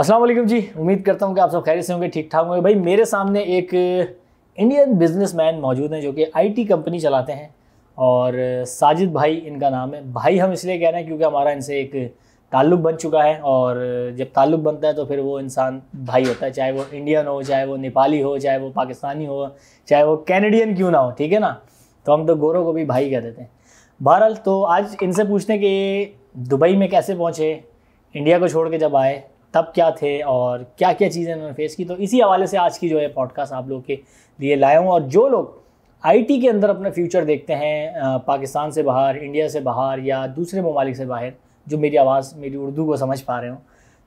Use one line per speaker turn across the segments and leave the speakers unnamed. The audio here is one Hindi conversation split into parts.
असलम जी उम्मीद करता हूँ कि आप सब खैर से होंगे ठीक ठाक होंगे भाई मेरे सामने एक इंडियन बिजनेसमैन मौजूद हैं जो कि आईटी कंपनी चलाते हैं और साजिद भाई इनका नाम है भाई हम इसलिए कह रहे हैं क्योंकि हमारा इनसे एक ताल्लुक़ बन चुका है और जब ताल्लुक़ बनता है तो फिर वो इंसान भाई होता है चाहे वो इंडियन हो चाहे वो नेपाली हो चाहे वो पाकिस्तानी हो चाहे वो कैनेडियन क्यों ना हो ठीक है ना तो हम तो गोरों को भी भाई कह देते हैं बहरहाल तो आज इनसे पूछते हैं कि दुबई में कैसे पहुँचे इंडिया को छोड़ के जब आए तब क्या थे और क्या क्या चीज़ें उन्होंने फेस की तो इसी हवाले से आज की जो है पॉडकास्ट आप लोग के लिए लाया हूँ और जो लोग आईटी के अंदर अपना फ्यूचर देखते हैं पाकिस्तान से बाहर इंडिया से बाहर या दूसरे ममालिक से बाहर जो मेरी आवाज़ मेरी उर्दू को समझ पा रहे हो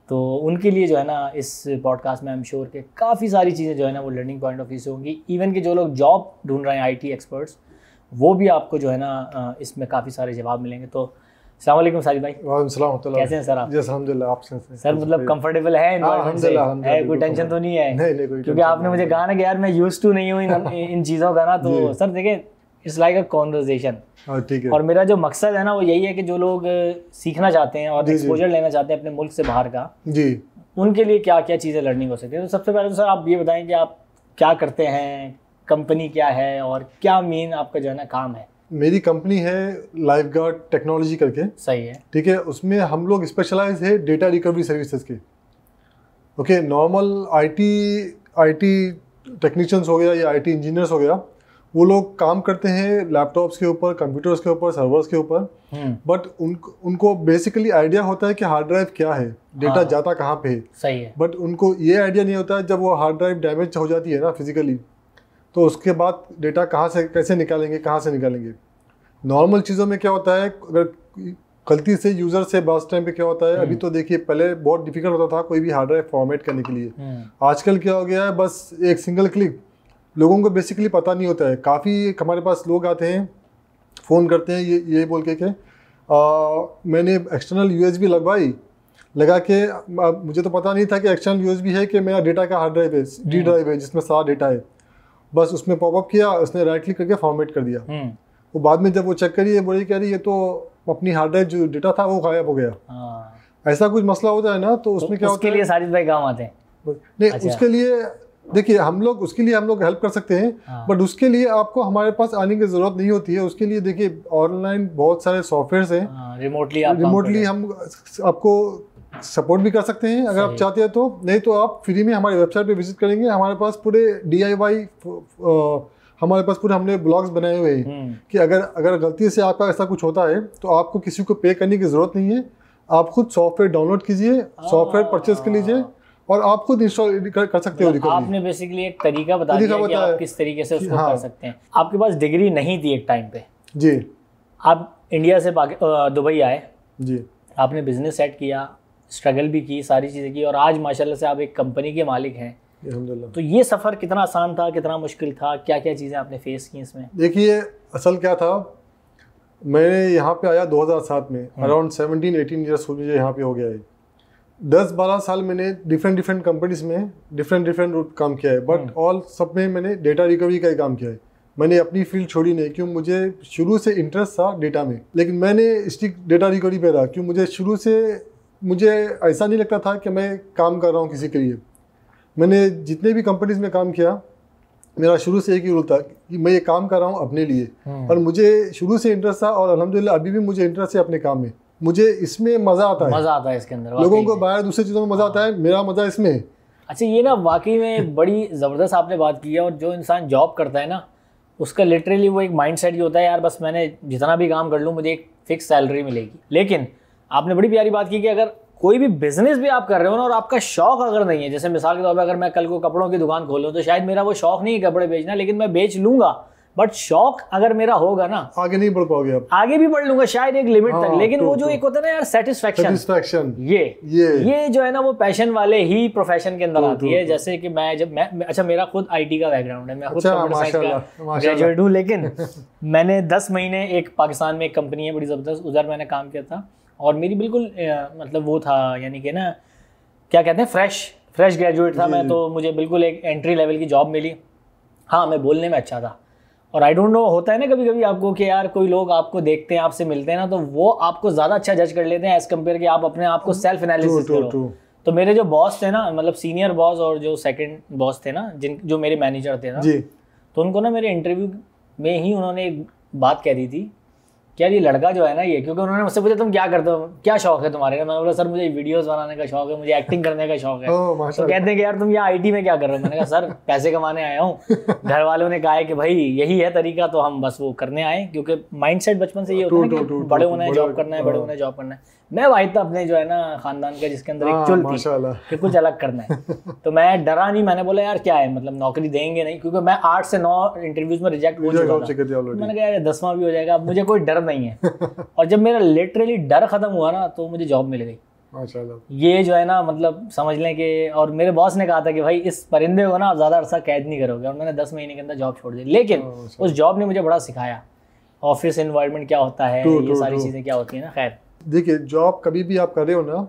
तो उनके लिए जो है ना इस पॉडकास्ट में आई एम श्योर के काफ़ी सारी चीज़ें जो है ना वो लर्निंग पॉइंट ऑफ व्यू से होंगी इवन के जो लोग जॉब ढूंढ रहे हैं आईटी एक्सपर्ट्स वो भी आपको जो है ना इसमें काफ़ी सारे जवाब मिलेंगे तो सलाम साजिद भाई वालेकुम सलाम कैसे हैं सर आप जी अलहमदिल्ला आप सर मतलब कंफर्टेबल हाँ, है एनवायरनमेंट से कोई टेंशन तो नहीं है नहीं नहीं कोई क्योंकि आपने मुझे कहा ना कि यार मैं यूज टू नहीं हूँ इन इन चीज़ों का ना तो सर देखिए इट्स लाइक अ कॉन्वर्जेशन ठीक है और मेरा जो मकसद है ना वो यही है कि जो लोग सीखना चाहते हैं और एक्सपोजर लेना चाहते हैं अपने मुल्क से बाहर का जी उनके लिए क्या क्या चीज़ें लर्निंग हो सकती है तो सबसे पहले तो सर आप ये बताएं कि आप क्या करते हैं कंपनी क्या है और क्या मेन आपका जो है ना काम है
मेरी कंपनी है लाइफ गार्ड टेक्नोलॉजी करके सही है ठीक है उसमें हम लोग स्पेशलाइज है डेटा रिकवरी सर्विसेज के okay normal IT IT technicians हो गया या आईटी इंजीनियर्स हो गया वो लोग काम करते हैं लैपटॉप्स के ऊपर कंप्यूटर्स के ऊपर सर्वर्स के ऊपर बट हम्म। उन उनको बेसिकली आइडिया होता है कि हार्ड ड्राइव क्या है डेटा हाँ। जाता कहाँ पे है सही है बट उनको ये आइडिया नहीं होता है जब वो हार्ड ड्राइव डैमेज हो जाती है ना फिजिकली तो उसके बाद डेटा कहाँ से कैसे निकालेंगे कहाँ से निकालेंगे नॉर्मल चीज़ों में क्या होता है अगर गलती से यूज़र से बस टाइम पे क्या होता है अभी हम्म। तो देखिए पहले बहुत डिफिकल्ट होता था कोई भी हार्ड ड्राइव फॉर्मेट करने के लिए हम्म। आजकल क्या हो गया है बस एक सिंगल क्लिक लोगों को बेसिकली पता नहीं होता है काफ़ी हमारे पास लोग आते हैं फ़ोन करते हैं ये ये बोल के कि आ, मैंने एक्सटर्नल यू लगवाई लगा के मुझे तो पता नहीं था कि एक्सटर्नल यू है कि मेरा डेटा का हार्ड ड्राइव है डी ड्राइव हम्म। है जिसमें सारा डेटा है बस उसमें पॉपअप किया उसने राइट क्लिक करके फॉर्मेट कर दिया हम्म। वो बाद में जब वो चेक करी बोली कह रही ये तो अपनी हार्ड ड्राइव जो डेटा था वो गायब हो गया हाँ। ऐसा कुछ मसला होता है ना तो, तो उसमें क्या होता है लिए साजिद भाई काम आते हैं नहीं अच्छा। उसके लिए देखिए हम लोग उसके लिए हम लोग हेल्प कर सकते हैं बट हाँ। उसके लिए आपको हमारे पास आने की जरूरत नहीं होती है उसके लिए देखिए ऑनलाइन बहुत सारे सॉफ्टवेयर हैं रिमोटली हाँ, आप रिमोटली हम आपको सपोर्ट भी कर सकते हैं अगर आप चाहते हैं तो नहीं तो आप फ्री में हमारी वेबसाइट पे विजिट करेंगे हमारे पास पूरे डी हमारे पास पूरे हमने ब्लॉग्स बनाए हुए हैं हम्म। कि अगर अगर गलती से आपका ऐसा कुछ होता है तो आपको किसी को पे करने की ज़रूरत नहीं है आप खुद सॉफ्टवेयर डाउनलोड कीजिए सॉफ्टवेयर हाँ। परचेज कर लीजिए और आप खुद इंस्टॉल कर, सकते हो मतलब आपने
बेसिकली एक तरीका बता दिया कि आप किस तरीके से उसको हाँ। कर सकते हैं आपके पास डिग्री नहीं थी एक टाइम पे जी आप इंडिया से दुबई आए जी आपने बिजनेस सेट किया स्ट्रगल भी की सारी चीज़ें की और आज माशाल्लाह से आप एक कंपनी के मालिक हैं तो ये सफ़र कितना आसान था कितना मुश्किल था क्या क्या चीज़ें आपने फेस की इसमें
देखिए असल क्या था मैंने यहाँ पे आया 2007 में अराउंड 17 18 हो मुझे यहाँ पे हो गया है दस बारह साल मैंने डिफरेंट डिफरेंट कंपनीज में डिफरेंट डिफरेंट रूट काम किया है बट ऑल हम्म। सब में मैंने डेटा रिकवरी का ही काम किया है मैंने अपनी फील्ड छोड़ी नहीं क्यों मुझे शुरू से इंटरेस्ट था डेटा में लेकिन मैंने स्टिक डेटा रिकवरी पे रहा क्यों मुझे शुरू से मुझे ऐसा नहीं लगता था कि मैं काम कर रहा हूँ किसी के लिए मैंने जितने भी कंपनीज में काम किया मेरा शुरू से एक ही रूल था कि मैं ये काम कर रहा हूँ अपने लिए हम्म। और मुझे शुरू से इंटरेस्ट था और अलहमदिल्ला अभी भी मुझे इंटरेस्ट है अपने काम में मुझे इसमें मज़ा आता है मज़ा आता है
इसके अंदर लोगों को
बाहर दूसरी चीज़ों में मज़ा आता है मेरा मज़ा इसमें है
अच्छा ये ना वाकई में बड़ी ज़बरदस्त आपने बात की है और जो इंसान जॉब करता है ना उसका लिटरली वो एक माइंड सेट ही होता है यार बस मैंने जितना भी काम कर लूँ मुझे एक फिक्स सैलरी मिलेगी लेकिन आपने बड़ी प्यारी बात की कि अगर कोई भी बिजनेस भी आप कर रहे हो ना और आपका शौक अगर नहीं है जैसे मिसाल के तौर पर अगर मैं कल को कपड़ों की दुकान खोलूँ तो शायद मेरा वो शौक नहीं है कपड़े बेचना लेकिन मैं बेच लूंगा बट शौक अगर मेरा होगा ना आगे नहीं बढ़ पाओगे आप आगे भी बढ़ लूंगा शायद एक लिमिट हाँ, तक लेकिन तो, वो जो तो, एक होता है ना यार सेटिस्फेक्शन ये ये ये जो है ना वो पैशन वाले ही प्रोफेशन के अंदर तो, आती है जैसे कि मैं जब मैं अच्छा मेरा खुद आईटी का बैकग्राउंड है मैं खुद ग्रेजुएट अच्छा, हूँ लेकिन मैंने दस महीने एक पाकिस्तान में एक कंपनी है बड़ी जबरदस्त उधर मैंने काम किया था और मेरी बिल्कुल मतलब वो था यानी कि ना क्या कहते हैं फ्रेश फ्रेश ग्रेजुएट था मैं तो मुझे बिल्कुल एक एंट्री लेवल की जॉब मिली हाँ मैं बोलने में अच्छा था और आई डोंट नो होता है ना कभी कभी आपको कि यार कोई लोग आपको देखते हैं आपसे मिलते हैं ना तो वो आपको ज़्यादा अच्छा जज कर लेते हैं एज़ कम्पेयर कि आप अपने आप को सेल्फ एनालिसिस करो true. तो मेरे जो बॉस थे ना मतलब सीनियर बॉस और जो सेकंड बॉस थे ना जिन जो मेरे मैनेजर थे ना जी. तो उनको ना मेरे इंटरव्यू में ही उन्होंने एक बात कह दी थी क्या ये लड़का जो है ना ये क्योंकि उन्होंने मुझसे पूछा तुम क्या करते हो क्या शौक है तुम्हारे मैंने बोला सर मुझे वीडियोस बनाने का शौक है मुझे एक्टिंग करने का शौक है तो कहते हैं कि यार तुम यहाँ आईटी में क्या कर रहे हो मैंने कहा सर पैसे कमाने आया हूँ घर वालों ने कहा है कि भाई यही है तरीका तो हम बस वो करने आए क्योंकि माइंड बचपन से ये होता है बड़े होना है जॉब करना है बड़े हाँ। होना है जॉब करना है मैं वाहिद था तो अपने जो है ना खानदान का जिसके अंदर एक हाँ, चुल थी कि कुछ अलग करना है तो मैं डरा नहीं मैंने बोला यार क्या है मतलब नौकरी देंगे नहीं क्योंकि मैं आठ से नौ इंटरव्यूज में रिजेक्ट हो चुका तो मैंने कहा यार दसवां भी हो जाएगा अब मुझे कोई डर नहीं है और जब मेरा लिटरली डर खत्म हुआ ना तो मुझे जॉब मिल गई ये जो है ना मतलब समझ लें कि और मेरे बॉस ने कहा था कि भाई इस परिंदे को ना आप ज़्यादा अरसा कैद नहीं करोगे और मैंने दस महीने के अंदर जॉब छोड़ दी लेकिन हाँ, उस जॉब ने मुझे बड़ा सिखाया ऑफिस इन्वायरमेंट क्या होता है ये सारी चीज़ें क्या
होती है ना खैर देखिए जॉब कभी भी आप कर रहे हो ना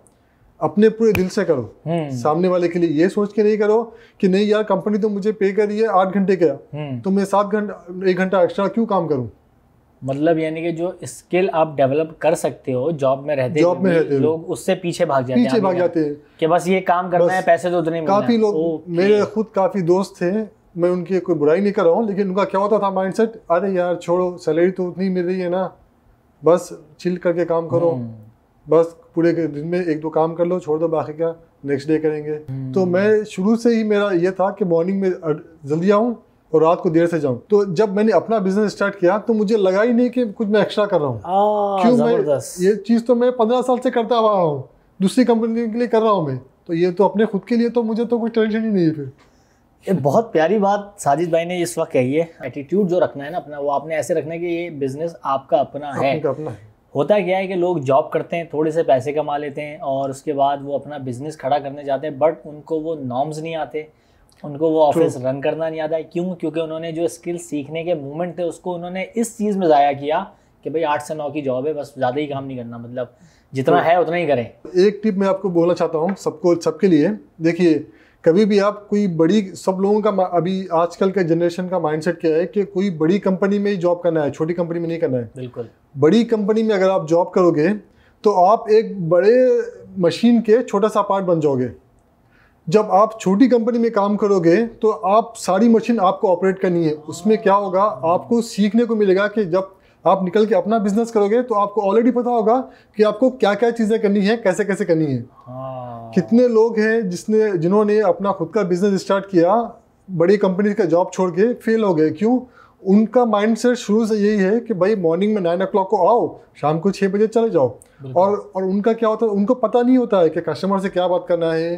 अपने पूरे दिल से करो हम्म। सामने वाले के लिए ये सोच के नहीं करो कि नहीं यार कंपनी तो मुझे पे कर रही है आठ घंटे का हम्म। तो मैं सात घंटा एक घंटा एक्स्ट्रा क्यों काम करूँ
मतलब यानी कि जो स्किल आप डेवलप कर सकते हो जॉब में रहते जॉब में रहते लोग उससे पीछे भाग जाते पीछे भाग जाते हैं कि बस ये काम करना है पैसे तो उतने काफी लोग
मेरे खुद काफी दोस्त थे मैं उनकी कोई बुराई नहीं कर रहा हूँ लेकिन उनका क्या होता था माइंडसेट अरे यार छोड़ो सैलरी तो उतनी मिल रही है ना बस चिल करके काम करो हम्म। बस पूरे दिन में एक दो काम कर लो छोड़ दो बाकी का नेक्स्ट डे करेंगे तो हम्म। मैं शुरू से ही मेरा ये था कि मॉर्निंग में जल्दी आऊँ और रात को देर से जाऊँ तो जब मैंने अपना बिजनेस स्टार्ट किया तो मुझे लगा ही नहीं कि कुछ मैं एक्स्ट्रा कर रहा
हूँ क्यों मैं
ये चीज़ तो मैं पंद्रह साल से करता हुआ हूँ दूसरी कंपनी के लिए कर रहा हूँ मैं तो ये तो अपने खुद के लिए तो मुझे तो कोई टेंशन ही नहीं है फिर ये बहुत प्यारी बात साजिद भाई ने इस वक्त कही है
एटीट्यूड जो रखना है ना अपना वो आपने ऐसे रखना है कि ये बिजनेस आपका अपना है तो अपना है होता क्या है कि लोग जॉब करते हैं थोड़े से पैसे कमा लेते हैं और उसके बाद वो अपना बिजनेस खड़ा करने जाते हैं बट उनको वो नॉर्म्स नहीं आते उनको वो ऑफिस रन करना नहीं आता है क्यों क्योंकि उन्होंने जो स्किल सीखने के मूवमेंट थे उसको उन्होंने इस चीज़ में ज़ाया किया कि भाई आठ से नौ की जॉब है बस ज़्यादा ही
काम नहीं करना मतलब
जितना है उतना
ही करें एक टिप मैं आपको बोलना चाहता हूँ सबको सबके लिए देखिए कभी भी आप कोई बड़ी सब लोगों का अभी आजकल के जनरेशन का माइंडसेट क्या है कि कोई बड़ी कंपनी में ही जॉब करना है छोटी कंपनी में नहीं करना है बिल्कुल बड़ी कंपनी में अगर आप जॉब करोगे तो आप एक बड़े मशीन के छोटा सा पार्ट बन जाओगे जब आप छोटी कंपनी में काम करोगे तो आप सारी मशीन आपको ऑपरेट करनी है उसमें क्या होगा आपको सीखने को मिलेगा कि जब आप निकल के अपना बिजनेस करोगे तो आपको ऑलरेडी पता होगा कि आपको क्या क्या चीज़ें करनी है कैसे कैसे करनी है हाँ। कितने लोग हैं जिसने जिन्होंने अपना खुद का बिजनेस स्टार्ट किया बड़ी कंपनी का जॉब छोड़ के फेल हो गए क्यों उनका माइंड सेट शुरू से यही है कि भाई मॉर्निंग में नाइन ओ को आओ शाम को छः बजे चले जाओ और और उनका क्या होता है उनको पता नहीं होता है कि कस्टमर से क्या बात करना है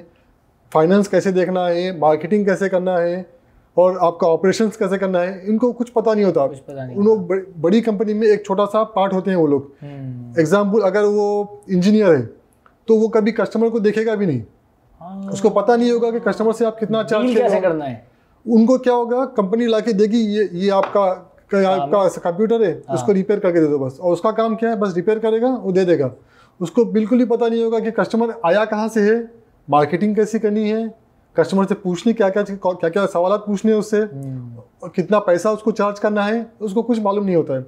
फाइनेंस कैसे देखना है मार्केटिंग कैसे करना है और आपका ऑपरेशन कैसे करना है इनको कुछ पता नहीं होता उन बड़ी कंपनी में एक छोटा सा पार्ट होते हैं वो लोग एग्जाम्पल हम्म। अगर वो इंजीनियर है तो वो कभी कस्टमर को देखेगा भी नहीं हाँ। उसको पता नहीं होगा कि कस्टमर से आप कितना चार्ज करना है उनको क्या होगा कंपनी ला देगी ये ये आपका हाँ, आपका कंप्यूटर है हाँ। उसको रिपेयर करके दे दो बस और उसका काम क्या है बस रिपेयर करेगा वो दे देगा उसको बिल्कुल ही पता नहीं होगा कि कस्टमर आया कहाँ से है मार्केटिंग कैसी करनी है कस्टमर से पूछनी क्या क्या क्या क्या सवाल पूछने उससे और हम्म। कितना पैसा उसको चार्ज करना है उसको कुछ मालूम नहीं होता है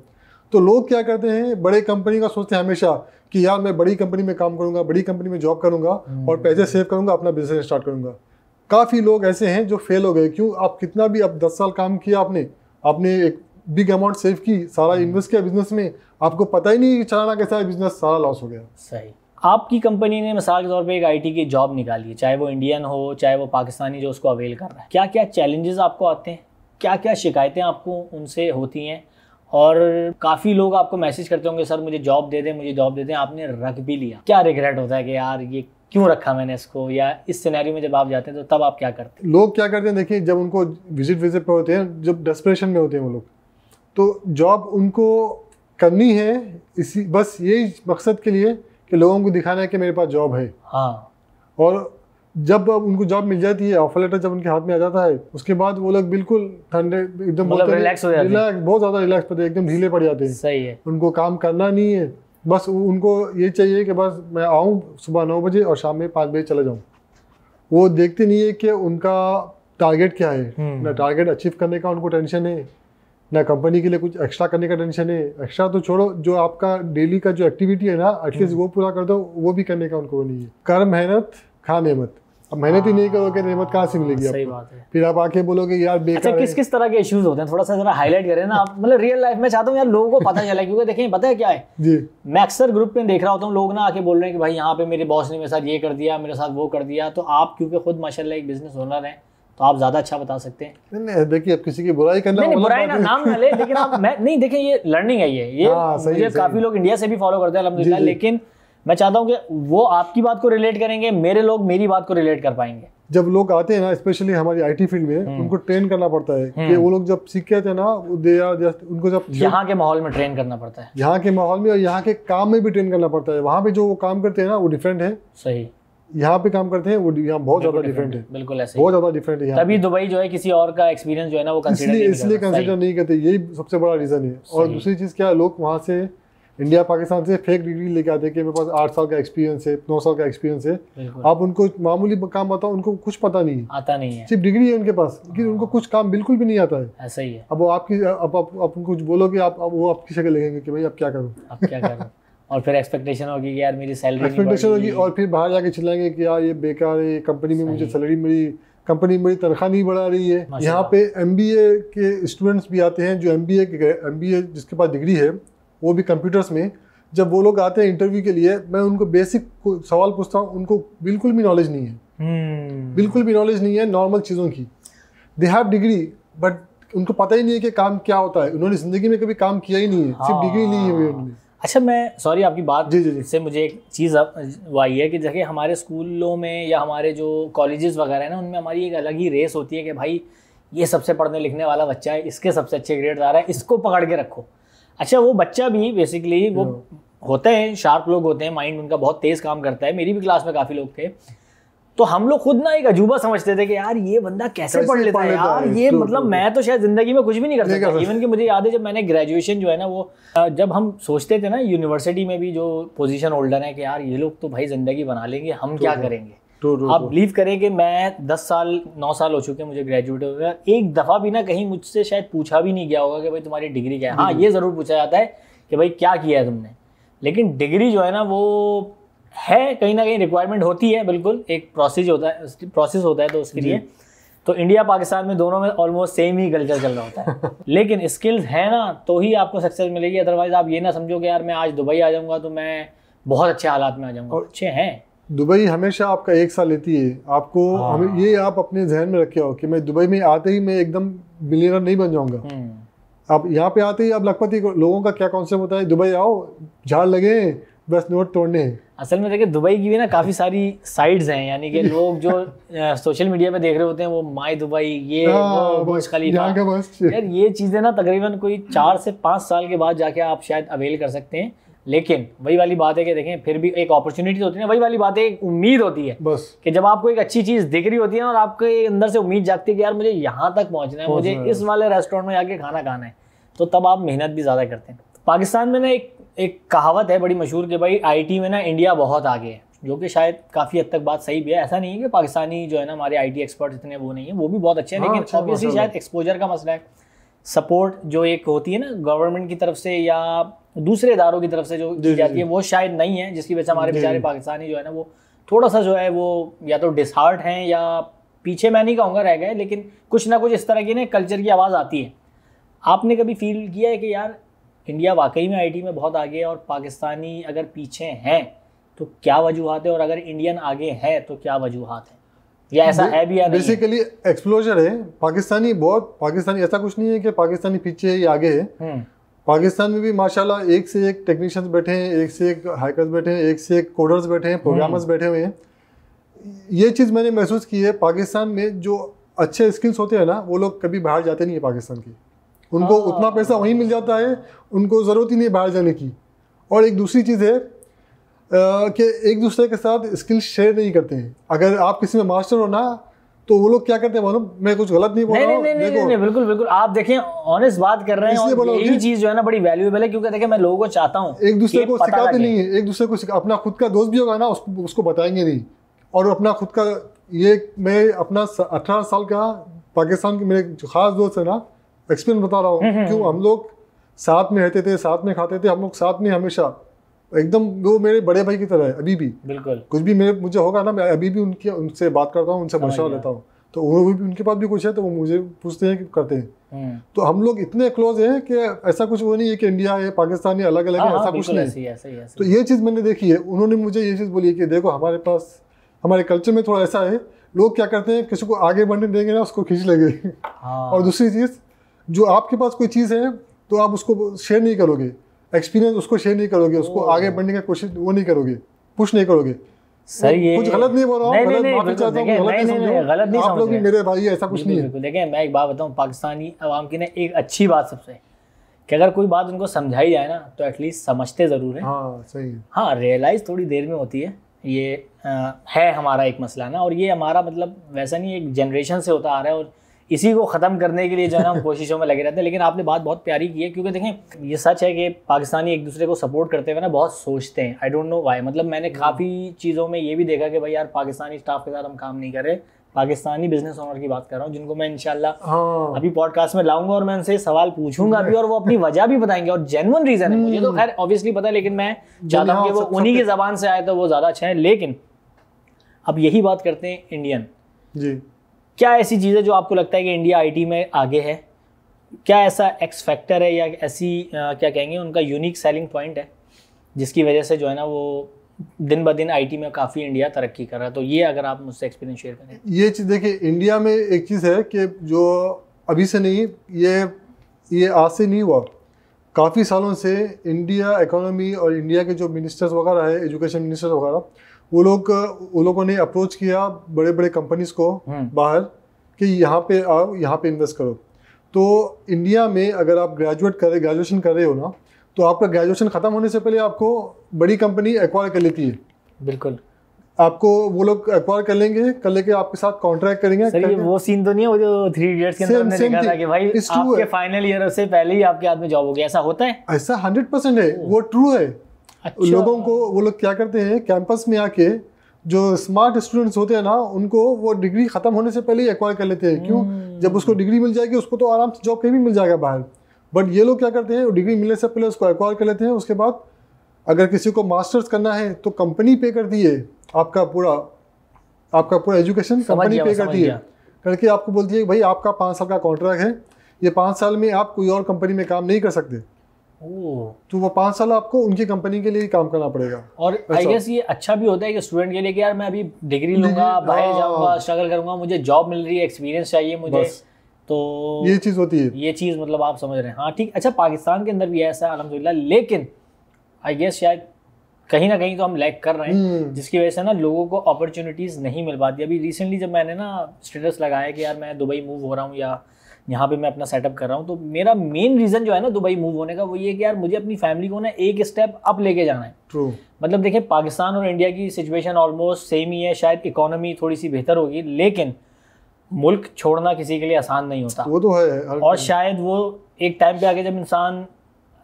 तो लोग क्या करते हैं बड़े कंपनी का सोचते हैं हमेशा कि यार मैं बड़ी कंपनी में काम करूंगा बड़ी कंपनी में जॉब करूंगा हम्म। और पैसे सेव करूंगा अपना बिजनेस स्टार्ट करूंगा काफ़ी लोग ऐसे हैं जो फेल हो गए क्यों आप कितना भी अब दस साल काम किया आपने आपने एक बिग अमाउंट सेव की सारा इन्वेस्ट हम्म। किया बिजनेस में आपको पता ही नहीं चलाना कैसा है बिजनेस सारा लॉस हो गया सही
आपकी कंपनी ने मिसाल के तौर पे एक आईटी की जॉब निकाली है चाहे वो इंडियन हो चाहे वो पाकिस्तानी जो उसको अवेल कर रहा है क्या क्या चैलेंजेस आपको आते हैं क्या क्या शिकायतें आपको उनसे होती हैं और काफ़ी लोग आपको मैसेज करते होंगे सर मुझे जॉब दे दें मुझे जॉब दे दें आपने रख भी लिया क्या रिग्रेट होता है कि यार ये क्यों रखा मैंने इसको या इस सिनेरियो में जब आप जाते हैं तो तब आप क्या करते
हैं लोग क्या करते हैं देखिए जब उनको विजिट विजिट पर होते हैं जब डेस्परेशन में होते हैं वो लोग तो जॉब उनको करनी है इसी बस यही मकसद के लिए कि लोगों को दिखाना है कि मेरे पास जॉब है हाँ और जब उनको जॉब मिल जाती है ऑफर लेटर जब उनके हाथ में आ जाता है उसके बाद वो लोग बिल्कुल ठंडे एकदम रिलैक्स मतलब हो जाते हैं बहुत ज़्यादा रिलैक्स पड़ते हैं एकदम ढीले पड़ जाते हैं सही है उनको काम करना नहीं है बस उनको ये चाहिए कि बस मैं आऊँ सुबह नौ बजे और शाम में पाँच बजे चला जाऊँ वो देखते नहीं है कि उनका टारगेट क्या है हम्म। ना टारगेट अचीव करने का उनको टेंशन है ना कंपनी के लिए कुछ एक्स्ट्रा करने का टेंशन है एक्स्ट्रा तो छोड़ो जो आपका डेली का जो एक्टिविटी है ना एटलीस्ट हम्म। वो पूरा कर दो वो भी करने का उनको नहीं है कर मेहनत खा नेमत अब मेहनत ही नहीं करोगे हाँ। नेमत कहाँ से मिलेगी सही बात है फिर आप आके बोलोगे यार बेकार अच्छा किस किस तरह के इश्यूज होते हैं थोड़ा सा
जरा हाईलाइट करें ना आप मतलब रियल लाइफ में चाहता हूँ यार लोगों को पता चला क्योंकि देखिए पता है क्या है जी मैं अक्सर ग्रुप में देख रहा होता हूँ लोग ना आके बोल रहे हैं कि भाई यहाँ पे मेरे बॉस ने मेरे साथ ये कर दिया मेरे साथ वो कर दिया तो आप क्योंकि खुद माशाला एक बिजनेस ओनर है तो आप ज़्यादा अच्छा बता सकते हैं
नहीं नहीं देखिए अब किसी की बुराई करना नहीं, नहीं बुराई ना तो नाम ना ले
लेकिन आप मैं नहीं देखें ये लर्निंग है ये ये आ, हाँ, मुझे सही, काफ़ी लोग इंडिया से भी फॉलो करते हैं अलहमदिल्ला लेकिन मैं चाहता हूँ कि वो आपकी बात को रिलेट करेंगे मेरे लोग मेरी बात को रिलेट कर पाएंगे
जब लोग आते हैं ना स्पेशली हमारी आईटी फील्ड में हम्म। उनको ट्रेन करना पड़ता है कि हम्म। वो लोग जब सीख के ना दे उनको जब यहाँ के माहौल में ट्रेन करना पड़ता है यहाँ के माहौल में और यहाँ के काम में भी ट्रेन करना पड़ता है वहाँ पे जो वो काम करते हैं ना वो डिफरेंट है सही यहाँ पे काम करते हैं वो यहाँ बहुत ज्यादा डिफरेंट है
बिल्कुल ऐसे बहुत
ज्यादा डिफरेंट है तभी
दुबई जो है किसी और का एक्सपीरियंस जो है ना वो इसलिए इसलिए कंसिडर
नहीं करते यही सबसे बड़ा रीजन है और दूसरी चीज क्या है लोग वहाँ से इंडिया पाकिस्तान से फेक डिग्री लेके आते हैं कि मेरे पास आठ साल का एक्सपीरियंस है नौ साल का एक्सपीरियंस है आप उनको मामूली काम बताओ उनको कुछ पता नहीं है आता नहीं है सिर्फ डिग्री है उनके पास लेकिन उनको हाँ। कुछ काम बिल्कुल भी नहीं आता है ऐसा ही है अब वो आपकी अब आप, उनको बोलो कि आप, वो आपकी शक्ल लगेंगे कि भाई आप क्या करो आप क्या करो और फिर एक्सपेक्टेशन होगी कि यार मेरी सैलरी एक्सपेक्टेशन होगी और फिर बाहर जाके चिल्लाएंगे कि यार ये बेकार है कंपनी में मुझे सैलरी मिली कंपनी मेरी तनख्वाह नहीं बढ़ा रही है यहाँ पे एम के स्टूडेंट्स भी आते हैं जो एम बी जिसके पास डिग्री है वो भी कंप्यूटर्स में जब वो लोग आते हैं इंटरव्यू के लिए मैं उनको बेसिक सवाल पूछता हूँ उनको बिल्कुल भी नॉलेज नहीं है हम्म। बिल्कुल भी नॉलेज नहीं है नॉर्मल चीज़ों की दे हैव डिग्री बट उनको पता ही नहीं है कि काम क्या होता है उन्होंने ज़िंदगी में कभी काम किया ही नहीं है सिर्फ डिग्री हाँ। ली है उन्होंने अच्छा मैं
सॉरी आपकी बात जी जी से मुझे एक चीज़ अब वो आई है कि जैसे हमारे स्कूलों में या हमारे जो कॉलेजेस वगैरह हैं ना उनमें हमारी एक अलग ही रेस होती है कि भाई ये सबसे पढ़ने लिखने वाला बच्चा है इसके सबसे अच्छे ग्रेड आ रहा है इसको पकड़ के रखो अच्छा वो बच्चा भी बेसिकली वो हाँ। होते हैं शार्प लोग होते हैं माइंड उनका बहुत तेज़ काम करता है मेरी भी क्लास में काफ़ी लोग थे तो हम लोग खुद ना एक अजूबा समझते थे कि यार ये बंदा कैसे पढ़ लेता है यार ये मतलब मैं तो शायद जिंदगी में कुछ भी नहीं कर सकता इवन कि मुझे याद है जब मैंने ग्रेजुएशन जो है ना वो जब हम सोचते थे ना यूनिवर्सिटी में भी जो पोजीशन होल्डर है कि यार ये लोग तो भाई जिंदगी बना लेंगे हम क्या करेंगे आप बिलीव करें कि मैं दस साल नौ साल हो चुके हैं मुझे ग्रेजुएट हो गया एक दफ़ा भी ना कहीं मुझसे शायद पूछा भी नहीं गया होगा कि भाई तुम्हारी डिग्री क्या है हाँ ये ज़रूर पूछा जाता है कि भाई क्या किया है तुमने लेकिन डिग्री जो है ना वो है कहीं ना कहीं रिक्वायरमेंट होती है बिल्कुल एक प्रोसेस होता है प्रोसेस होता है तो उसके लिए तो इंडिया पाकिस्तान में दोनों में ऑलमोस्ट सेम ही कल्चर चल रहा होता है लेकिन स्किल्स है ना तो ही आपको सक्सेस मिलेगी अदरवाइज आप ये ना समझो कि यार मैं आज दुबई आ जाऊँगा तो मैं बहुत अच्छे हालात में आ जाऊँगा अच्छे हैं
दुबई हमेशा आपका एक साल लेती है आपको हाँ। हमें ये आप अपने जहन में रखे हो कि मैं दुबई में आते ही मैं एकदम मिलियनर नहीं बन जाऊंगा हम्म। आप यहाँ पे आते ही आप लखपति लोगों का क्या कॉन्सेप्ट होता है दुबई आओ झाड़ लगे बस नोट तोड़ने हैं
असल में देखिए दुबई की भी ना काफ़ी सारी साइट्स हैं यानी कि लोग जो सोशल मीडिया पे देख रहे होते हैं वो माई दुबई ये हाँ, यार ये चीज़ें ना तकरीबन कोई चार से पाँच साल के बाद जाके आप शायद अवेल कर सकते हैं लेकिन वही वाली बात है कि देखें फिर भी एक अपॉर्चुनिटी होती है ना वही वाली बात है एक उम्मीद होती है बस कि जब आपको एक अच्छी चीज़ दिख रही होती है और आपके अंदर से उम्मीद जागती है कि यार मुझे यहाँ तक पहुँचना है मुझे इस वाले रेस्टोरेंट में जाके खाना खाना है तो तब आप मेहनत भी ज़्यादा करते हैं पाकिस्तान में ना एक एक कहावत है बड़ी मशहूर कि भाई आईटी में ना इंडिया बहुत आगे है जो कि शायद काफ़ी हद तक बात सही भी है ऐसा नहीं है कि पाकिस्तानी जो है ना हमारे आईटी एक्सपर्ट इतने वो नहीं है वो भी बहुत अच्छे हैं हाँ, लेकिन ऑब्वियसली अच्छा, शायद एक्सपोजर का मसला है सपोर्ट जो एक होती है ना गवर्नमेंट की तरफ से या दूसरे इदारों की तरफ से जो की जाती है वो शायद नहीं है जिसकी वजह से हमारे बेचारे पाकिस्तानी जो है ना वो थोड़ा सा जो है वो या तो डिसहार्ट हैं या पीछे मैं नहीं कहूँगा रह गए लेकिन कुछ ना कुछ इस तरह की ना कल्चर की आवाज़ आती है आपने कभी फील किया है कि यार इंडिया वाकई में आईटी में बहुत आगे है और पाकिस्तानी अगर पीछे हैं तो क्या वजूहत है और अगर इंडियन आगे है तो क्या वजूहत है
या ऐसा है भी या बेसिकली एक्सप्लोजर है पाकिस्तानी बहुत पाकिस्तानी ऐसा कुछ नहीं है कि पाकिस्तानी पीछे है या आगे है हम्म। पाकिस्तान में भी माशाल्लाह एक से एक टेक्नीशियंस बैठे हैं एक से एक हैकर्स बैठे हैं एक से एक कोडर्स बैठे हैं प्रोग्रामर्स हम्म। बैठे हुए हैं ये चीज़ मैंने महसूस की है पाकिस्तान में जो अच्छे स्किल्स होते हैं ना वो लोग कभी बाहर जाते नहीं है पाकिस्तान की उनको हाँ, उतना हाँ, पैसा हाँ। वहीं मिल जाता है उनको ज़रूरत ही नहीं बाहर जाने की और एक दूसरी चीज़ है कि एक दूसरे के साथ स्किल शेयर नहीं करते हैं अगर आप किसी में मास्टर हो ना तो वो लोग क्या करते हैं मालूम मैं कुछ गलत नहीं बोल रहा हूँ नहीं, नहीं, नहीं, बिल्कुल बिल्कुल आप देखें ऑनेस्ट
बात कर रहे हैं यही चीज जो है ना बड़ी वैल्यूएबल है क्योंकि देखें मैं लोगों को चाहता हूँ एक दूसरे को सिखाते नहीं है
एक दूसरे को अपना खुद का दोस्त भी होगा ना उसको उसको बताएंगे नहीं और अपना खुद का ये मैं अपना अठारह साल का पाकिस्तान के मेरे जो खास दोस्त है ना एक्सपीरियंस बता रहा हूँ हम्म, हम्म, क्यों हम्म। हम लोग साथ में रहते थे साथ में खाते थे हम लोग साथ में हमेशा एकदम वो मेरे बड़े भाई की तरह है अभी भी बिल्कुल कुछ भी मेरे मुझे होगा ना मैं अभी भी उनकी उनसे बात करता हूँ उनसे मशा लेता हूँ तो वो भी उनके पास भी कुछ है तो वो मुझे पूछते हैं कि करते हैं तो हम लोग इतने क्लोज हैं कि ऐसा कुछ वो नहीं है कि इंडिया है पाकिस्तान है अलग अलग है हाँ, हाँ, ऐसा कुछ नहीं तो ये चीज़ मैंने देखी है उन्होंने मुझे ये चीज़ बोली है कि देखो हमारे पास हमारे कल्चर में थोड़ा ऐसा है लोग क्या करते हैं किसी को आगे बढ़ने देंगे ना उसको खींच लेंगे हाँ। और दूसरी चीज़ जो आपके पास कोई चीज़ है तो आप उसको शेयर नहीं करोगे एक्सपीरियंस उसको शेयर नहीं करोगे उसको आगे बढ़ने का कोशिश वो नहीं करोगे पुश नहीं करोगे सर ये कुछ गलत नहीं बोल रहा हूँ गलत नहीं आप लोग मेरे भाई ऐसा कुछ नहीं है
देखें मैं एक बात बताऊँ पाकिस्तानी आवाम की ना एक अच्छी बात सबसे कि अगर कोई बात उनको समझाई जाए ना तो एटलीस्ट समझते ज़रूर है हाँ सही है हाँ रियलाइज थोड़ी देर में होती है ये आ, है हमारा एक मसला ना और ये हमारा मतलब वैसा नहीं एक जनरेशन से होता आ रहा है और इसी को ख़त्म करने के लिए जो है हम कोशिशों में लगे रहते हैं लेकिन आपने बात बहुत प्यारी की है क्योंकि देखें ये सच है कि पाकिस्तानी एक दूसरे को सपोर्ट करते हुए ना बहुत सोचते हैं आई डोंट नो वाई मतलब मैंने हम्म। काफ़ी चीज़ों में ये भी देखा कि भाई यार पाकिस्तानी स्टाफ के साथ हम काम नहीं करें पाकिस्तानी बिजनेस ओनर की बात कर रहा हूँ जिनको मैं इनशाला हाँ। अभी पॉडकास्ट में लाऊंगा और मैं उनसे सवाल पूछूंगा अभी और वो अपनी वजह भी बताएंगे और जेनवन रीजन है मुझे तो हम्म। खैर ऑब्वियसली पता है लेकिन मैं चाहता हूँ कि वो उन्हीं की जबान से आए तो वो ज़्यादा अच्छा है लेकिन अब यही बात करते हैं इंडियन जी क्या ऐसी चीज़ है जो आपको लगता है कि इंडिया आईटी में आगे है क्या ऐसा एक्स फैक्टर है या ऐसी आ, क्या कहेंगे उनका यूनिक सेलिंग पॉइंट है जिसकी वजह से जो है ना वो दिन ब दिन आई में काफ़ी इंडिया तरक्की कर रहा है तो ये अगर आप मुझसे एक्सपीरियंस शेयर करें
ये चीज़ देखिए इंडिया में एक चीज़ है कि जो अभी से नहीं ये ये आज से नहीं हुआ काफ़ी सालों से इंडिया इकोनॉमी और इंडिया के जो मिनिस्टर्स वगैरह है एजुकेशन मिनिस्टर वगैरह वो लोग वो लोगों ने अप्रोच किया बड़े बड़े कंपनीज को हम्म। बाहर कि यहाँ पे आओ यहाँ पे इन्वेस्ट करो तो इंडिया में अगर आप ग्रेजुएट कर ग्रेजुएशन कर रहे हो ना तो आपका ग्रेजुएशन ख़त्म होने से पहले आपको बड़ी कंपनी एक्वायर कर लेती है बिल्कुल आपको वो लोग एक्वायर कर लेंगे कर लेके आपके साथ कॉन्ट्रैक्ट करेंगे सर ये वो सीन तो नहीं है वो जो थ्री इडियट्स के अंदर हमने देखा था कि भाई आपके
फाइनल ईयर से पहले ही आपके हाथ में जॉब हो गया ऐसा होता है
ऐसा हंड्रेड परसेंट है वो ट्रू है अच्छा। लोगों को वो लोग क्या करते हैं कैंपस में आके जो स्मार्ट स्टूडेंट्स होते हैं ना उनको वो डिग्री खत्म होने से पहले ही एक्वायर कर लेते हैं क्यों हम्म। जब उसको डिग्री मिल जाएगी उसको तो आराम से जॉब कहीं भी मिल जाएगा बाहर बट ये लोग क्या करते हैं डिग्री मिलने से पहले उसको एक्वायर कर लेते हैं उसके बाद अगर किसी को मास्टर्स करना है तो कंपनी पे करती है आपका पूरा आपका पूरा एजुकेशन कंपनी पे करती है करके आपको बोलती है भाई आपका पाँच साल का कॉन्ट्रैक्ट है ये पाँच साल में आप कोई और कंपनी में काम नहीं कर सकते तो वो पाँच साल आपको उनकी कंपनी के लिए ही काम करना पड़ेगा
और आई गेस ये अच्छा भी होता है कि स्टूडेंट के लिए कि यार मैं अभी डिग्री लूंगा बाहर हाँ। जाऊंगा स्ट्रगल करूंगा मुझे जॉब मिल रही है एक्सपीरियंस चाहिए मुझे तो ये चीज़ होती है ये चीज़ मतलब आप समझ रहे हैं हाँ ठीक अच्छा पाकिस्तान के अंदर भी ऐसा है अलहमदिल्ला लेकिन आई गेस शायद कहीं ना कहीं तो हम लैक कर रहे हैं हम्म। जिसकी वजह से ना लोगों को अपॉर्चुनिटीज़ नहीं मिल पाती अभी रिसेंटली जब मैंने ना स्टेटस लगाया कि यार मैं दुबई मूव हो रहा हूँ या यहाँ पे मैं अपना सेटअप कर रहा हूँ तो मेरा मेन रीज़न जो है ना दुबई मूव होने का वो ये कि यार मुझे अपनी फैमिली को ना एक स्टेप अप लेके जाना है ट्रू मतलब देखिए पाकिस्तान और इंडिया की सिचुएशन ऑलमोस्ट सेम ही है शायद इकोनॉमी थोड़ी सी बेहतर होगी लेकिन मुल्क छोड़ना किसी के लिए आसान नहीं होता वो तो है और शायद वो एक टाइम पे आगे जब इंसान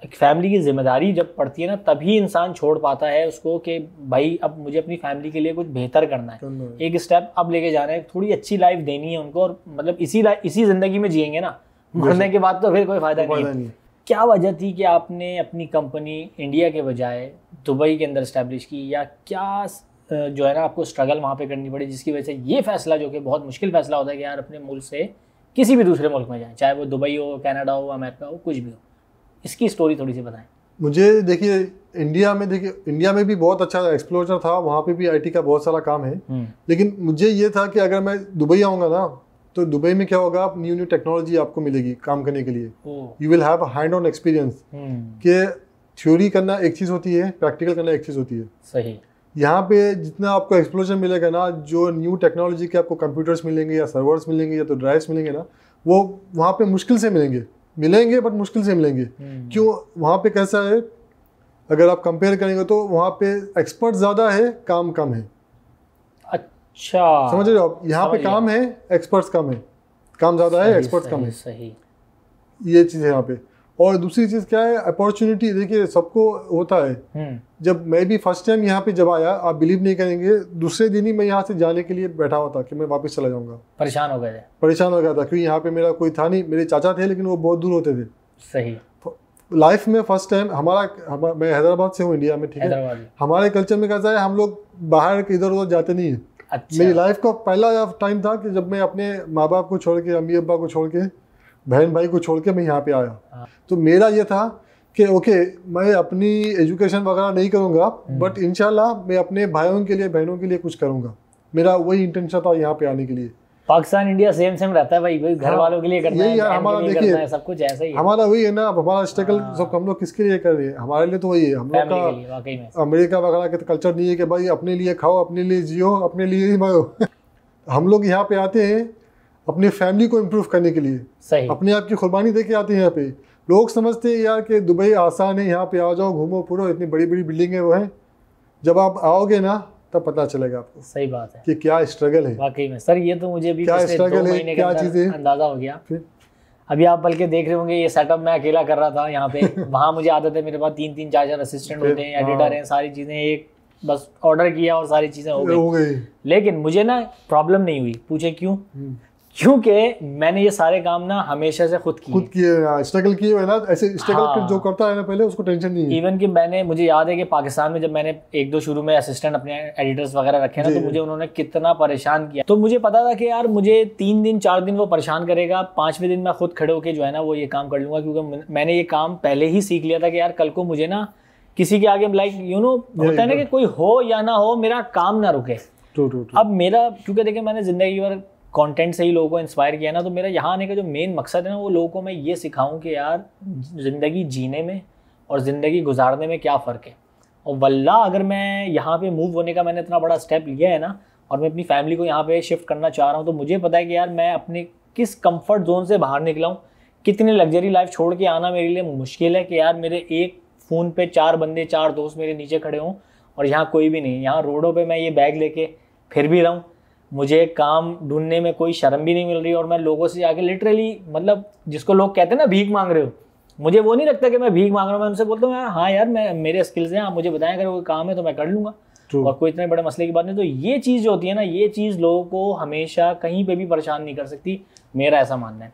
एक फैमिली की जिम्मेदारी जब पड़ती है ना तभी इंसान छोड़ पाता है उसको कि भाई अब मुझे अपनी फैमिली के लिए कुछ बेहतर करना है एक स्टेप अब लेके जाना है थोड़ी अच्छी लाइफ देनी है उनको और मतलब इसी इसी जिंदगी में जियेंगे ना मरने के बाद तो फिर कोई फायदा नहीं, है क्या वजह थी कि आपने अपनी कंपनी इंडिया के बजाय दुबई के अंदर स्टैब्लिश की या क्या जो है ना आपको स्ट्रगल वहाँ पे करनी पड़ी जिसकी वजह से ये फैसला जो कि बहुत मुश्किल फैसला होता है कि यार अपने मुल्क से किसी भी दूसरे मुल्क में जाएं चाहे वो दुबई हो कनाडा हो अमेरिका हो
कुछ भी हो इसकी स्टोरी थोड़ी सी बताएं मुझे देखिए इंडिया में देखिए इंडिया में भी बहुत अच्छा एक्सप्लोजर था वहाँ पे भी आईटी का बहुत सारा काम है हम्म। लेकिन मुझे ये था कि अगर मैं दुबई आऊँगा ना तो दुबई में क्या होगा आप न्यू न्यू टेक्नोलॉजी आपको मिलेगी काम करने के लिए you will have hand on experience के थ्योरी करना एक चीज़ होती है प्रैक्टिकल करना एक चीज़ होती है सही यहाँ पे जितना आपको एक्सप्लोजर मिलेगा ना जो न्यू टेक्नोलॉजी के आपको कंप्यूटर्स मिलेंगे या सर्वर्स मिलेंगे या तो ड्राइव्स मिलेंगे ना वो वहाँ पे मुश्किल से मिलेंगे मिलेंगे बट मुश्किल से मिलेंगे हम्म। क्यों वहाँ पे कैसा है अगर आप कंपेयर करेंगे तो वहाँ पे एक्सपर्ट ज़्यादा है काम कम है
अच्छा समझ रहे हो आप यहाँ पे काम है
एक्सपर्ट्स कम है काम ज़्यादा है एक्सपर्ट्स कम है सही ये चीज़ है यहाँ पे और दूसरी चीज़ क्या है अपॉर्चुनिटी देखिए सबको होता है हम्म। जब मैं भी फर्स्ट टाइम यहाँ पे जब आया आप बिलीव नहीं करेंगे दूसरे दिन ही मैं यहाँ से जाने के लिए बैठा हुआ था कि मैं वापस चला जाऊंगा परेशान हो गए परेशान हो गया था क्योंकि यहाँ पे मेरा कोई था नहीं मेरे चाचा थे लेकिन वो बहुत दूर होते थे सही लाइफ में फर्स्ट टाइम हमारा हम, मैं हैदराबाद से हूँ इंडिया में ठीक है हमारे कल्चर में कहता है हम लोग बाहर इधर उधर जाते नहीं है अच्छा। मेरी लाइफ का पहला टाइम था कि जब मैं अपने माँ बाप को छोड़ के अम्मी अब्बा को छोड़ के बहन भाई को छोड़ के मैं यहाँ पे आया हाँ। तो मेरा ये था कि ओके मैं अपनी एजुकेशन वगैरह नहीं करूँगा बट हम्म। इन मैं अपने भाइयों के लिए बहनों के लिए कुछ करूँगा मेरा वही इंटेंशन था यहाँ पे आने के लिए पाकिस्तान इंडिया सेम सेम रहता है भाई हाँ। घर वालों के लिए करना है हमारा देखिए सब
कुछ ऐसा ही हमारा
वही है ना अब हमारा स्ट्रगल हाँ। सब हम लोग किसके लिए कर रहे हैं हमारे लिए तो वही है हम लोग का अमेरिका वगैरह का कल्चर तो नहीं है कि भाई अपने लिए खाओ अपने लिए जियो अपने लिए ही मरो हम लोग यहाँ पे आते हैं अपने फैमिली को इम्प्रूव करने के लिए सही अपने आप की कुर्बानी देके आते हैं यहाँ पे लोग समझते हैं यार कि दुबई आसान है यहाँ पे आ जाओ घूमो फिरो इतनी बड़ी बड़ी बिल्डिंग है वो है जब आप आओगे ना तब पता चलेगा आपको सही बात है कि क्या स्ट्रगल है वाकई में
सर ये तो मुझे भी क्या स्ट्रगल है क्या चीज़ें अंदाजा हो गया अभी आप बल्कि देख रहे होंगे ये सेटअप मैं अकेला कर रहा था यहाँ पे वहाँ मुझे आदत है मेरे पास तीन तीन चार चार असिस्टेंट होते हैं एडिटर हाँ। हैं सारी चीज़ें एक बस ऑर्डर किया और सारी चीज़ें हो गई लेकिन मुझे ना प्रॉब्लम नहीं हुई पूछे क्यों हम्म। क्योंकि मैंने ये सारे काम ना हमेशा से खुद किए खुद
किए स्ट्रगल हाँ, किए ना ऐसे स्ट्रगल हाँ। जो करता है ना पहले उसको टेंशन नहीं
है इवन कि मैंने मुझे याद है कि पाकिस्तान में जब मैंने एक दो शुरू में असिस्टेंट अपने एडिटर्स वगैरह रखे ना तो मुझे उन्होंने कितना परेशान किया तो मुझे पता था कि यार मुझे तीन दिन चार दिन वो परेशान करेगा पांचवें दिन मैं खुद खड़े होकर जो है ना वो ये काम कर लूंगा क्योंकि मैंने ये काम पहले ही सीख लिया था कि यार कल को मुझे ना किसी के आगे लाइक यू नो होता है ना कि कोई हो या ना हो मेरा काम ना रुके अब मेरा क्योंकि देखिए मैंने जिंदगी भर कंटेंट से ही लोगों को इंस्पायर किया ना तो मेरा यहाँ आने का जो मेन मकसद है ना वो लोगों को मैं ये सिखाऊं कि यार ज़िंदगी जीने में और ज़िंदगी गुजारने में क्या फ़र्क है और वल्ला अगर मैं यहाँ पे मूव होने का मैंने इतना बड़ा स्टेप लिया है ना और मैं अपनी फैमिली को यहाँ पे शिफ्ट करना चाह रहा हूँ तो मुझे पता है कि यार मैं अपने किस कंफर्ट जोन से बाहर निकलाऊँ कितनी लग्जरी लाइफ छोड़ के आना मेरे लिए मुश्किल है कि यार मेरे एक फ़ोन पे चार बंदे चार दोस्त मेरे नीचे खड़े हों और यहाँ कोई भी नहीं यहाँ रोडों पर मैं ये बैग लेके फिर भी रहूँ मुझे काम ढूंढने में कोई शर्म भी नहीं मिल रही और मैं लोगों से जाके लिटरली मतलब जिसको लोग कहते हैं ना भीख मांग रहे हो मुझे वो नहीं लगता कि मैं भीख मांग रहा हूँ मैं उनसे बोलता हूँ यार हाँ यार मैं मेरे स्किल्स हैं आप मुझे बताएं अगर कोई काम है तो मैं कर लूँगा और कोई इतने बड़े मसले की बात नहीं तो ये चीज़ जो होती है ना ये चीज़ लोगों को हमेशा कहीं पर भी परेशान नहीं कर सकती मेरा ऐसा मानना है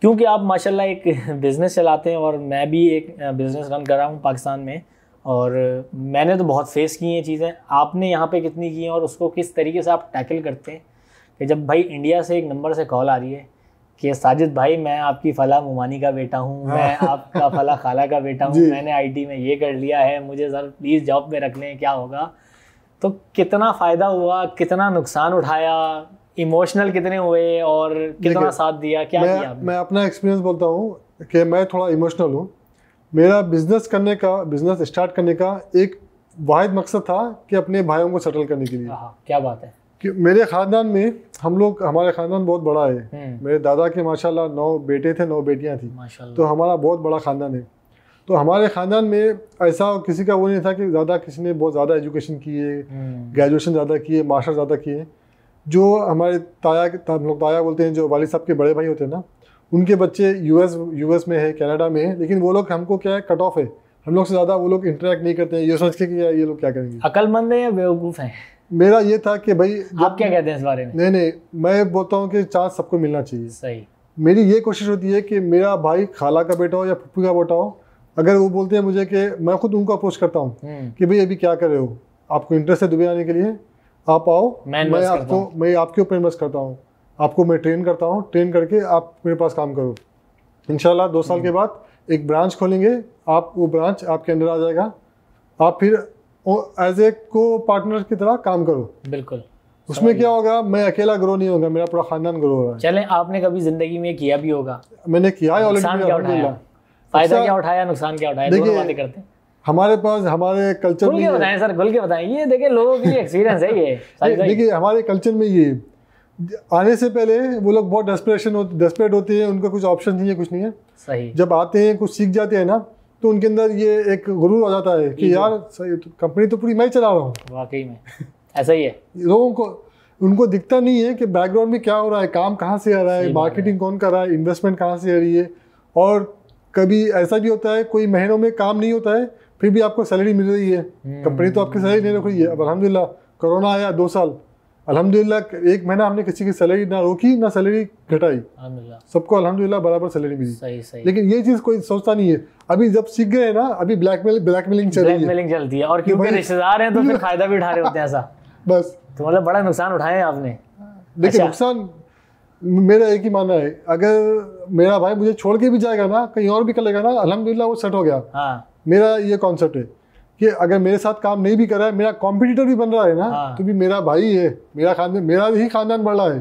क्योंकि आप माशाला एक बिज़नेस चलाते हैं और मैं भी एक बिज़नेस रन कर रहा हूँ पाकिस्तान में और मैंने तो बहुत फेस की हैं चीज़ें आपने यहाँ पे कितनी की हैं और उसको किस तरीके से आप टैकल करते हैं कि जब भाई इंडिया से एक नंबर से कॉल आ रही है कि साजिद भाई मैं आपकी फला मुमानी का बेटा हूँ हाँ। मैं आपका फला खाला का बेटा हूँ मैंने आईटी में ये कर लिया है मुझे सर प्लीज़ जॉब में रख लें क्या होगा तो कितना फ़ायदा हुआ कितना नुकसान उठाया इमोशनल कितने हुए और कितना साथ दिया क्या मैं, किया मैं
अपना एक्सपीरियंस बोलता हूँ कि मैं थोड़ा इमोशनल हूँ मेरा बिज़नेस करने का बिज़नेस स्टार्ट करने का एक वाद मकसद था कि अपने भाइयों को सेटल करने के लिए हाँ, हाँ, क्या बात है कि मेरे ख़ानदान में हम लोग हमारे ख़ानदान बहुत बड़ा है हम्म। मेरे दादा के माशाल्लाह नौ बेटे थे नौ बेटियां थी तो हमारा बहुत बड़ा ख़ानदान है तो हमारे ख़ानदान में ऐसा किसी का वो नहीं था कि ज़्यादा किसी ने बहुत ज़्यादा एजुकेशन की है ग्रेजुएशन ज़्यादा किए मास्टर हम्म। ज़्यादा किए जो हमारे ताया हम लोग ताया बोलते हैं जो वाली साहब के बड़े भाई होते हैं ना उनके बच्चे यूएस यूएस में है कनाडा में है लेकिन वो लोग हमको क्या है कट ऑफ है हम लोग से ज़्यादा वो लोग इंटरेक्ट नहीं करते हैं ये सोच के कि ये लोग क्या करेंगे अकलमंद है या बेवकूफ़ है मेरा ये था कि भाई आप क्या कहते हैं इस बारे में नहीं नहीं मैं बोलता हूँ कि चांस सबको मिलना चाहिए सही मेरी ये कोशिश होती है कि मेरा भाई खाला का बेटा हो या पप्पू का बेटा हो अगर वो बोलते हैं मुझे कि मैं खुद उनको अप्रोच करता हूँ हम्म। कि भाई अभी क्या कर रहे हो आपको इंटरेस्ट है दुबई आने के लिए आप आओ मैं आपको मैं आपके ऊपर इन्वेस्ट करता हूँ आपको मैं ट्रेन करता हूँ ट्रेन करके आप मेरे पास काम करो इन दो साल के हम्म। बाद एक ब्रांच खोलेंगे आप वो ब्रांच आपके अंदर आ जाएगा आप फिर एज ए को पार्टनर की तरह काम करो बिल्कुल उसमें क्या होगा मैं अकेला ग्रो नहीं होगा मेरा पूरा खानदान ग्रो हो रहा है चले
आपने कभी जिंदगी में किया भी होगा
मैंने किया है ऑलरेडी अच्छा, फायदा क्या उठाया
नुकसान क्या उठाया दोनों बातें करते हैं
हमारे पास हमारे कल्चर में बताएं
सर खुल के बताएं ये देखिए लोगों की एक्सपीरियंस है ये देखिए
हमारे कल्चर में ये आने से पहले वो लोग बहुत डेस्परेशन हो डेस्परेट होते हैं उनका कुछ ऑप्शन नहीं है कुछ नहीं है सही जब आते हैं कुछ सीख जाते हैं ना तो उनके अंदर ये एक गुरूर आ जाता है कि यार सही तो, कंपनी तो पूरी मैं चला रहा हूँ वाकई में ऐसा ही है लोगों को उनको दिखता नहीं है कि बैकग्राउंड में क्या हो रहा है काम कहाँ से आ रहा है मार्केटिंग कौन कर रहा है इन्वेस्टमेंट कहाँ से आ रही है और कभी ऐसा भी होता है कोई महीनों में काम नहीं होता है फिर भी आपको सैलरी मिल रही है कंपनी हम्म। तो आपकी सैलरी नहीं रख रही है अब अलहमदिल्ला कोरोना आया दो साल अल्हम्दुलिल्लाह एक महीना हमने किसी की सैलरी ना रोकी ना सैलरी घटाई सबको अल्हम्दुलिल्लाह बराबर सैलरी मिली सही सही लेकिन ये चीज़ कोई सोचता नहीं है अभी जब सीख गए ना अभी ब्लैकमेल ब्लैकमेलिंग चल रही है चलती है और क्योंकि रिश्तेदार हैं तो फिर फायदा भी उठा रहे होते हैं ऐसा बस तो मतलब बड़ा नुकसान उठाए है आपने
देखिए अच्छा। नुकसान
मेरा एक ही मानना है अगर मेरा भाई मुझे छोड़ के भी जाएगा ना कहीं और भी कर लेगा ना अलहमदिल्ला वो सेट हो गया हाँ। मेरा ये कॉन्सेप्ट है कि अगर मेरे साथ काम नहीं भी कर रहा है मेरा कॉम्पिटिटर भी बन रहा है ना हाँ। तो भी मेरा भाई है मेरा खानदान मेरा ही खानदान बढ़ रहा है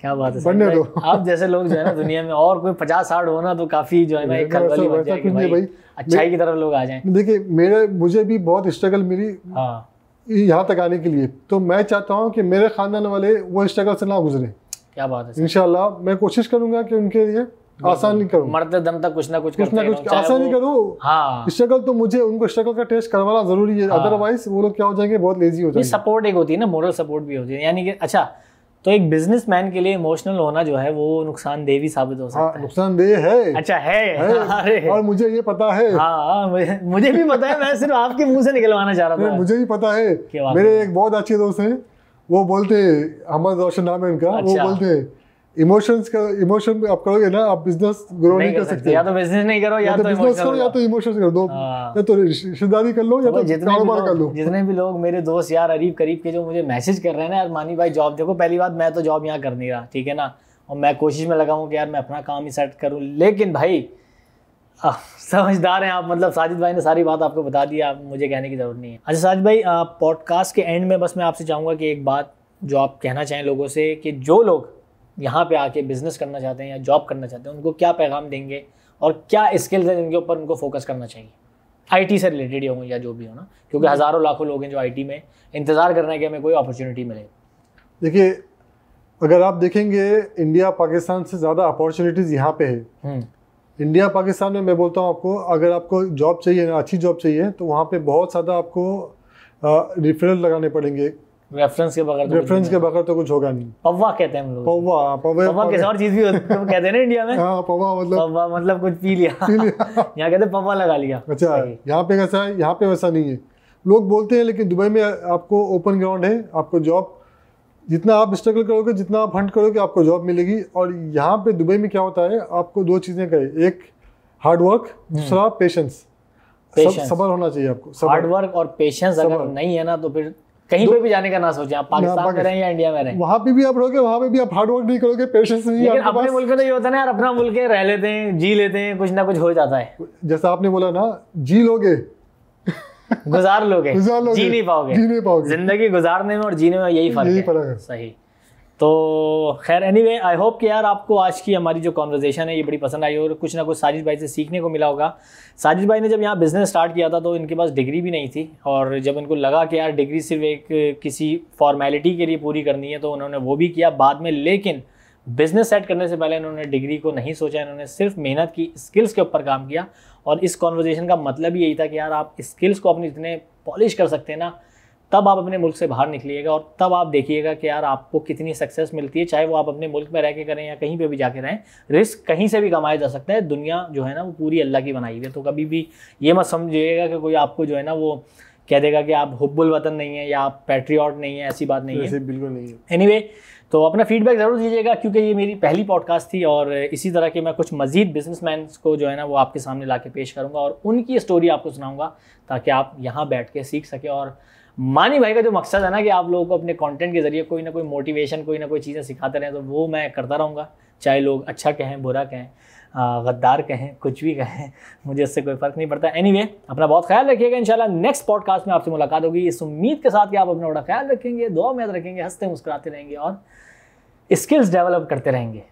क्या बात है बनने दो
आप जैसे लोग जो है ना दुनिया में और कोई पचास साठ हो ना तो काफी जो है ना एक खलबली बन जाएगी भाई, भाई
अच्छाई की तरफ लोग आ जाएं देखिए मेरे मुझे भी बहुत स्ट्रगल मिली हाँ। यहाँ तक आने के लिए तो मैं चाहता हूँ कि मेरे खानदान वाले वो स्ट्रगल से ना गुजरे क्या बात है इनशाला मैं कोशिश करूंगा कि उनके लिए आसानी करो मरते दम तक कुछ ना कुछ कुछ ना कुछ आसानी करो हाँ स्ट्रगल तो मुझे उनको स्ट्रगल का टेस्ट करवाना जरूरी है अदरवाइज हाँ। वो लोग क्या हो जाएंगे बहुत लेजी हो जाएंगे
सपोर्ट एक होती है ना मोरल सपोर्ट भी होती है यानी कि अच्छा तो एक बिजनेसमैन के लिए इमोशनल होना जो है वो नुकसानदेह भी साबित हो सकता हाँ, है नुकसानदेह है अच्छा है, है अरे और
मुझे ये पता है आ, हाँ, मुझे, मुझे भी
पता है मैं सिर्फ आपके मुंह से निकलवाना चाह रहा था मुझे
भी पता है मेरे एक बहुत अच्छे दोस्त हैं वो बोलते हैं अहमद रोशन नाम है उनका अच्छा। वो बोलते हैं इमोशंस का इमोशन आप करोगे ना आप बिजनेस ग्रो नहीं, नहीं कर सकते या तो बिजनेस नहीं करो या तो बिजनेस तो करो या तो इमोशंस कर दो हाँ। या तो रिश्तेदारी कर लो या तो, तो कारोबार कर लो
जितने भी लोग मेरे दोस्त यार अरीब करीब के जो मुझे मैसेज कर रहे हैं ना यार मानी भाई जॉब देखो पहली बात मैं तो जॉब यहाँ कर नहीं रहा ठीक है ना और मैं कोशिश में लगा हूँ कि यार मैं अपना काम ही सेट करूँ लेकिन भाई समझदार हैं आप मतलब साजिद भाई ने सारी बात आपको बता दी आप मुझे कहने की ज़रूरत नहीं है अच्छा साजिद भाई पॉडकास्ट के एंड में बस मैं आपसे चाहूँगा कि एक बात जो आप कहना चाहें लोगों से कि जो लोग यहाँ पे आके बिजनेस करना चाहते हैं या जॉब करना चाहते हैं उनको क्या पैगाम देंगे और क्या स्किल्स हैं जिनके
ऊपर उनको फोकस करना चाहिए
आईटी से रिलेटेड होंगे या जो भी हो ना क्योंकि हम्म। हज़ारों लाखों लोग हैं जो आईटी में इंतज़ार कर रहे हैं कि हमें कोई अपॉर्चुनिटी मिले
देखिए अगर आप देखेंगे इंडिया पाकिस्तान से ज़्यादा अपॉर्चुनिटीज़ यहाँ पे है इंडिया पाकिस्तान में मैं बोलता हूँ आपको अगर आपको जॉब चाहिए ना अच्छी जॉब चाहिए तो वहाँ पे बहुत ज़्यादा आपको रिफरल लगाने पड़ेंगे
रेफरेंस के बगैर रेफरेंस तो के
बगैर तो कुछ होगा नहीं
पवा कहते हैं हम लोग पवा पवा पवा किसी और
चीज भी होती तो है कहते हैं ना इंडिया में हां पवा मतलब पवा मतलब कुछ पी लिया यहां
कहते हैं पवा लगा लिया
अच्छा यहां पे कैसा है यहां पे वैसा नहीं है लोग बोलते हैं लेकिन दुबई में आपको ओपन ग्राउंड है आपको जॉब जितना आप स्ट्रगल करोगे जितना आप हंट करोगे आपको जॉब मिलेगी और यहाँ पे दुबई में क्या होता है आपको दो चीज़ें कहे एक हार्डवर्क दूसरा पेशेंस हम्म। सबर होना चाहिए आपको हार्डवर्क और पेशेंस अगर नहीं
है ना तो फिर कहीं पे भी जाने का ना सोचे आप पाकिस्तान में रहें या इंडिया में रहें
वहाँ पे भी आप रहोगे वहाँ पे भी आप हार्ड वर्क नहीं करोगे पेशेंस नहीं लेकिन अपने
मुल्क में तो ये होता है ना यार अपना मुल्क है रह लेते हैं जी लेते हैं कुछ ना कुछ हो जाता है जैसा आपने बोला ना जी लोगे गुजार लोगे गुजार लोगे जी नहीं पाओगे जी नहीं पाओगे जिंदगी गुजारने में और जीने में यही फर्क है सही तो खैर एनी वे आई होप कि यार आपको आज की हमारी जो कॉन्वर्जेसन है ये बड़ी पसंद आई और कुछ ना कुछ साजिद भाई से सीखने को मिला होगा साजिद भाई ने जब यहाँ बिज़नेस स्टार्ट किया था तो इनके पास डिग्री भी नहीं थी और जब इनको लगा कि यार डिग्री सिर्फ एक किसी फॉर्मेलिटी के लिए पूरी करनी है तो उन्होंने वो भी किया बाद में लेकिन बिज़नेस सेट करने से पहले इन्होंने डिग्री को नहीं सोचा इन्होंने सिर्फ मेहनत की स्किल्स के ऊपर काम किया और इस कॉन्वर्जेसन का मतलब यही था कि यार आप स्किल्स को अपने जितने पॉलिश कर सकते हैं ना तब आप अपने मुल्क से बाहर निकलिएगा और तब आप देखिएगा कि यार आपको कितनी सक्सेस मिलती है चाहे वो आप अपने मुल्क में रह के करें या कहीं पे भी जाके रहें रिस्क कहीं से भी कमाया जा सकता है दुनिया जो है ना वो पूरी अल्लाह की बनाई हुई है तो कभी भी ये मत समझिएगा कि कोई आपको जो है ना वो कह देगा कि आप हुब्बुल वतन नहीं है या आप पैट्रियाट नहीं है ऐसी बात नहीं है बिल्कुल नहीं है एनी anyway, तो अपना फीडबैक ज़रूर दीजिएगा क्योंकि ये मेरी पहली पॉडकास्ट थी और इसी तरह के मैं कुछ मजीद बिजनेस को जो है ना वो आपके सामने ला पेश करूँगा और उनकी स्टोरी आपको सुनाऊँगा ताकि आप यहाँ बैठ के सीख सकें और मानी भाई का जो मकसद है ना कि आप लोगों को अपने कंटेंट के जरिए कोई ना कोई मोटिवेशन कोई ना कोई चीज़ें सिखाते रहें तो वो मैं करता रहूँगा चाहे लोग अच्छा कहें बुरा कहें गद्दार कहें कुछ भी कहें मुझे इससे कोई फ़र्क नहीं पड़ता एनी anyway, अपना बहुत ख्याल रखिएगा इन नेक्स्ट पॉडकास्ट में आपसे मुलाकात होगी इस उम्मीद के साथ कि आप अपना बड़ा ख्याल रखेंगे दुआ में याद रखेंगे हंसते मुस्कुराते रहेंगे और स्किल्स डेवलप करते रहेंगे